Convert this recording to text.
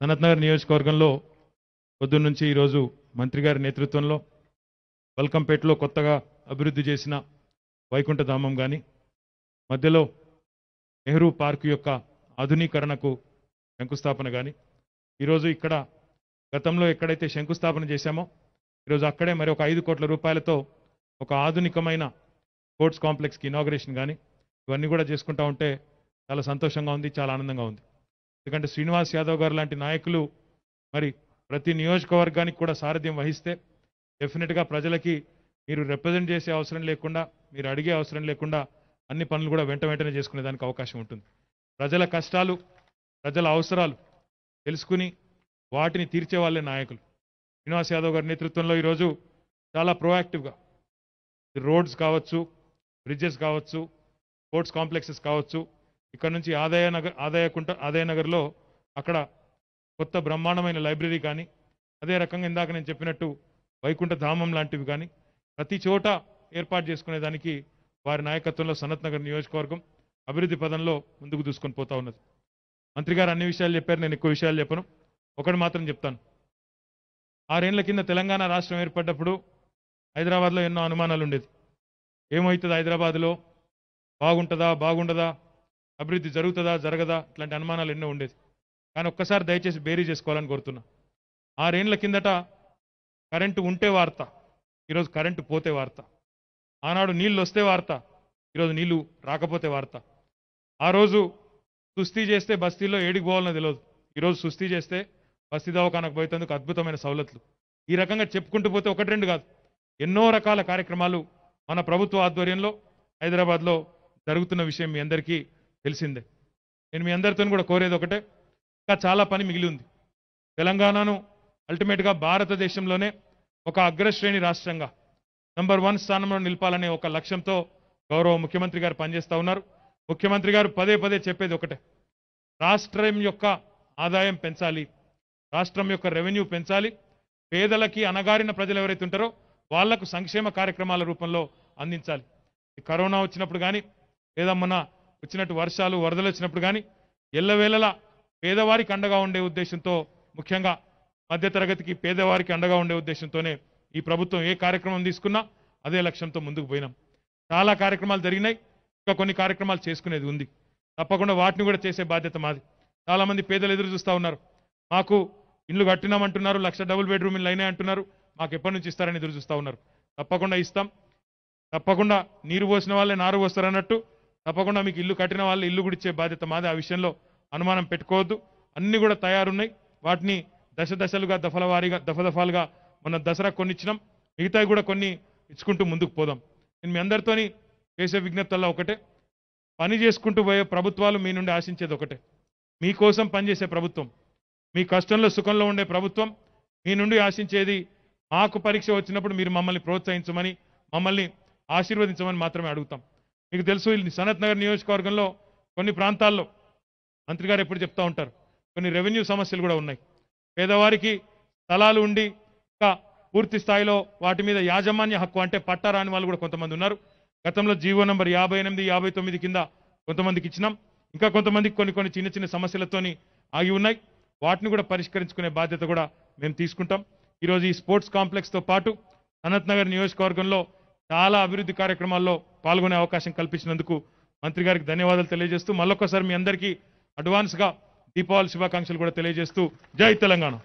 సనత్నగర్ నియోజకవర్గంలో పొద్దున్నుంచి ఈరోజు మంత్రి గారి నేతృత్వంలో వల్కంపేటలో కొత్తగా అభివృద్ధి చేసిన వైకుంఠధామం కానీ మధ్యలో నెహ్రూ పార్క్ యొక్క ఆధునీకరణకు శంకుస్థాపన కానీ ఈరోజు ఇక్కడ గతంలో ఎక్కడైతే శంకుస్థాపన చేశామో ఈరోజు అక్కడే మరి ఒక ఐదు కోట్ల రూపాయలతో ఒక ఆధునికమైన స్పోర్ట్స్ కాంప్లెక్స్కి ఇనాగ్రేషన్ కానీ ఇవన్నీ కూడా చేసుకుంటా ఉంటే చాలా సంతోషంగా ఉంది చాలా ఆనందంగా ఉంది ఎందుకంటే శ్రీనివాస్ యాదవ్ గారు లాంటి నాయకులు మరి ప్రతి నియోజకవర్గానికి కూడా సారథ్యం వహిస్తే డెఫినెట్గా ప్రజలకి మీరు రిప్రజెంట్ చేసే అవసరం లేకుండా మీరు అడిగే అవసరం లేకుండా అన్ని పనులు కూడా వెంట వెంటనే చేసుకునేదానికి అవకాశం ఉంటుంది ప్రజల కష్టాలు ప్రజల అవసరాలు తెలుసుకుని వాటిని తీర్చే వాళ్ళే నాయకులు శ్రీనివాస్ యాదవ్ గారి నేతృత్వంలో ఈరోజు చాలా ప్రోయాక్టివ్గా రోడ్స్ కావచ్చు బ్రిడ్జెస్ కావచ్చు స్పోర్ట్స్ కాంప్లెక్సెస్ కావచ్చు ఇక్కడ నుంచి ఆదాయ నగర్ ఆదాయ కుంట ఆదాయ నగర్లో అక్కడ కొత్త బ్రహ్మాండమైన లైబ్రరీ కానీ అదే రకంగా ఇందాక నేను చెప్పినట్టు వైకుంఠ ధామం లాంటివి కానీ ప్రతి చోట ఏర్పాటు చేసుకునేదానికి వారి నాయకత్వంలో సనత్ నగర్ నియోజకవర్గం అభివృద్ధి పదంలో ముందుకు దూసుకొని పోతా ఉన్నది మంత్రి గారు అన్ని విషయాలు చెప్పారు నేను ఎక్కువ విషయాలు చెప్పను ఒకటి మాత్రం చెప్తాను ఆరేళ్ల కింద తెలంగాణ రాష్ట్రం ఏర్పడ్డప్పుడు హైదరాబాద్లో ఎన్నో అనుమానాలు ఉండేది ఏమవుతుంది హైదరాబాద్లో బాగుంటుందా బాగుండదా అభివృద్ధి జరుగుతుందా జరగదా ఇట్లాంటి అనుమానాలు ఎన్నో ఉండేది కానీ ఒక్కసారి దయచేసి బేరీ చేసుకోవాలని కోరుతున్నా ఆరేళ్ల కిందట కరెంటు ఉంటే వార్త ఈరోజు కరెంటు పోతే వార్త ఆనాడు నీళ్ళు వస్తే వార్త ఈరోజు నీళ్లు రాకపోతే వార్త ఆ రోజు సుస్థి చేస్తే బస్తీల్లో ఏడికి పోవాలని తెలియదు ఈరోజు సుస్థి చేస్తే బస్తీ దవాఖానకు పోయేందుకు అద్భుతమైన సవలతులు ఈ రకంగా చెప్పుకుంటూ పోతే ఒకటి రెండు కాదు ఎన్నో రకాల కార్యక్రమాలు మన ప్రభుత్వ ఆధ్వర్యంలో హైదరాబాద్లో జరుగుతున్న విషయం మీ అందరికీ తెలిసిందే నేను మీ అందరితో కూడా కోరేది ఒకటే ఇంకా చాలా పని మిగిలి ఉంది తెలంగాణను అల్టిమేట్గా భారతదేశంలోనే ఒక అగ్రశ్రేణి రాష్ట్రంగా నంబర్ వన్ స్థానంలో నిలపాలనే ఒక లక్ష్యంతో గౌరవ ముఖ్యమంత్రి గారు పనిచేస్తూ ఉన్నారు ముఖ్యమంత్రి గారు పదే పదే చెప్పేది ఒకటే రాష్ట్రం యొక్క ఆదాయం పెంచాలి రాష్ట్రం యొక్క రెవెన్యూ పెంచాలి పేదలకి అనగారిన ప్రజలు ఎవరైతే ఉంటారో వాళ్లకు సంక్షేమ కార్యక్రమాల రూపంలో అందించాలి కరోనా వచ్చినప్పుడు కానీ లేదా మన వచ్చినట్టు వర్షాలు వరదలు వచ్చినప్పుడు కానీ ఎల్లవేళలా పేదవారికి అండగా ఉండే ఉద్దేశంతో ముఖ్యంగా మధ్యతరగతికి పేదవారికి అండగా ఉండే ఉద్దేశంతోనే ఈ ప్రభుత్వం ఏ కార్యక్రమం తీసుకున్నా అదే లక్ష్యంతో ముందుకు పోయినాం చాలా కార్యక్రమాలు జరిగినాయి ఇంకా కొన్ని కార్యక్రమాలు చేసుకునేది ఉంది తప్పకుండా వాటిని కూడా చేసే బాధ్యత మాది చాలామంది పేదలు ఎదురు చూస్తూ ఉన్నారు మాకు ఇండ్లు కట్టినామంటున్నారు లక్ష డబుల్ బెడ్రూమ్ ఇల్లు అయినాయి అంటున్నారు మాకు ఎప్పటి నుంచి ఇస్తారని ఎదురు చూస్తూ ఉన్నారు తప్పకుండా ఇస్తాం తప్పకుండా నీరు పోసిన వాళ్ళే నారు పోస్తారన్నట్టు తప్పకుండా మీకు ఇల్లు కట్టిన వాళ్ళు ఇల్లు గుడిచ్చే బాధ్యత మాది ఆ విషయంలో అనుమానం పెట్టుకోవద్దు అన్నీ కూడా తయారున్నాయి వాటిని దశ దశలుగా దఫల వారీగా దఫాలుగా మొన్న దసరా కొన్ని ఇచ్చినాం మిగతావి కూడా కొన్ని ఇచ్చుకుంటూ ముందుకు పోదాం నేను మీ అందరితోని చేసే విజ్ఞప్తల్లో ఒకటే పని చేసుకుంటూ పోయే ప్రభుత్వాలు మీ నుండి ఆశించేది ఒకటే మీకోసం పనిచేసే ప్రభుత్వం మీ కష్టంలో సుఖంలో ఉండే ప్రభుత్వం మీ నుండి ఆశించేది మాకు పరీక్ష వచ్చినప్పుడు మీరు మమ్మల్ని ప్రోత్సహించమని మమ్మల్ని ఆశీర్వదించమని మాత్రమే అడుగుతాం మీకు తెలుసు సనత్ నగర్ నియోజకవర్గంలో కొన్ని ప్రాంతాల్లో మంత్రి గారు ఎప్పుడు చెప్తా ఉంటారు కొన్ని రెవెన్యూ సమస్యలు కూడా ఉన్నాయి పేదవారికి స్థలాలు ఉండి ఇంకా పూర్తి స్థాయిలో వాటి మీద యాజమాన్య హక్కు అంటే పట్టా రాని వాళ్ళు కూడా కొంతమంది ఉన్నారు గతంలో జీవో నెంబర్ యాభై ఎనిమిది యాభై తొమ్మిది కింద కొంతమందికి ఇచ్చినాం ఇంకా కొంతమందికి కొన్ని కొన్ని చిన్న చిన్న సమస్యలతోని ఆగి ఉన్నాయి వాటిని కూడా పరిష్కరించుకునే బాధ్యత కూడా మేము తీసుకుంటాం ఈరోజు ఈ స్పోర్ట్స్ కాంప్లెక్స్తో పాటు అనంతనగర్ నియోజకవర్గంలో చాలా అభివృద్ధి కార్యక్రమాల్లో పాల్గొనే అవకాశం కల్పించినందుకు మంత్రి గారికి ధన్యవాదాలు తెలియజేస్తూ మళ్ళొకసారి మీ అందరికీ అడ్వాన్స్గా దీపావళి శుభాకాంక్షలు కూడా తెలియజేస్తూ జై తెలంగాణ